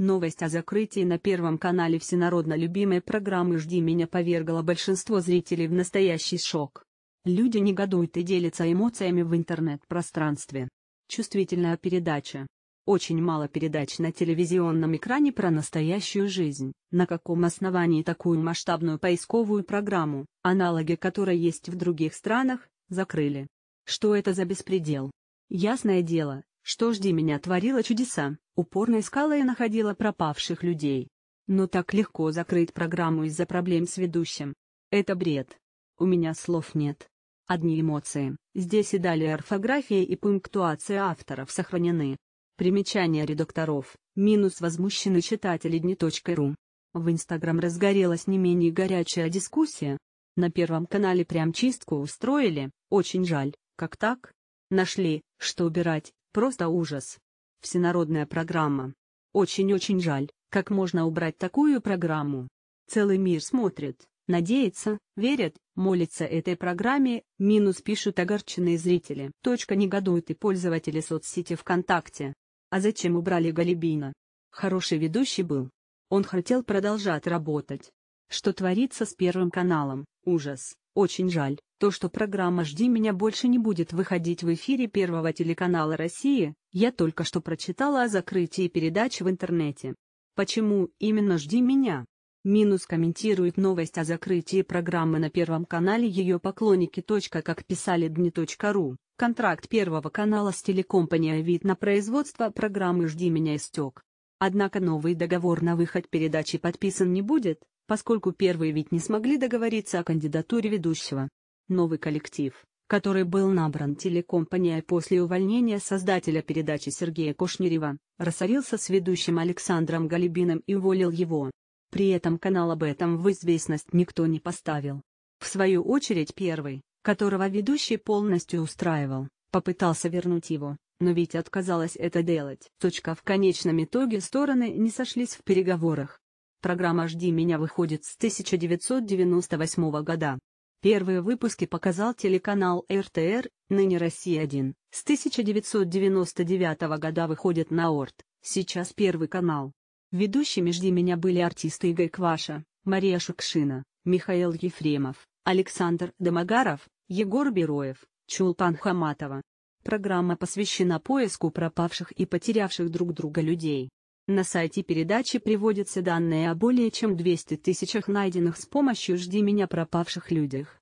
Новость о закрытии на Первом канале всенародно любимой программы «Жди меня» повергла большинство зрителей в настоящий шок. Люди негодуют и делятся эмоциями в интернет-пространстве. Чувствительная передача. Очень мало передач на телевизионном экране про настоящую жизнь. На каком основании такую масштабную поисковую программу, аналоги которой есть в других странах, закрыли? Что это за беспредел? Ясное дело, что жди меня творила чудеса, упорно искала и находила пропавших людей. Но так легко закрыть программу из-за проблем с ведущим. Это бред. У меня слов нет. Одни эмоции. Здесь и далее орфография и пунктуация авторов сохранены. Примечания редакторов. Минус возмущенный читатели дни.ру. В Инстаграм разгорелась не менее горячая дискуссия. На Первом канале прям чистку устроили, очень жаль, как так? Нашли, что убирать, Просто ужас. Всенародная программа. Очень-очень жаль, как можно убрать такую программу. Целый мир смотрит, надеется, верит, молится этой программе, минус пишут огорченные зрители. Точка негодуют и пользователи соцсети ВКонтакте. А зачем убрали Голибина? Хороший ведущий был. Он хотел продолжать работать. Что творится с Первым каналом? Ужас. Очень жаль, то, что программа «Жди меня» больше не будет выходить в эфире Первого телеканала России, я только что прочитала о закрытии передач в интернете. Почему именно «Жди меня»? Минус комментирует новость о закрытии программы на Первом канале ее поклонники. Как писали дни.ру, контракт Первого канала с телекомпанией «Вид» на производство программы «Жди меня» истек. Однако новый договор на выход передачи подписан не будет, поскольку первые ведь не смогли договориться о кандидатуре ведущего. Новый коллектив, который был набран телекомпанией после увольнения создателя передачи Сергея Кошнерева, рассорился с ведущим Александром Галибиным и уволил его. При этом канал об этом в известность никто не поставил. В свою очередь первый, которого ведущий полностью устраивал, попытался вернуть его, но ведь отказалась это делать. Точка в конечном итоге стороны не сошлись в переговорах. Программа «Жди меня» выходит с 1998 года. Первые выпуски показал телеканал РТР, ныне «Россия-1», с 1999 года выходит на ОРТ, сейчас Первый канал. Ведущими «Жди меня» были артисты Игорь Кваша, Мария Шукшина, Михаил Ефремов, Александр Домогаров, Егор Бероев, Чулпан Хаматова. Программа посвящена поиску пропавших и потерявших друг друга людей. На сайте передачи приводятся данные о более чем 200 тысячах найденных с помощью «Жди меня» пропавших людях.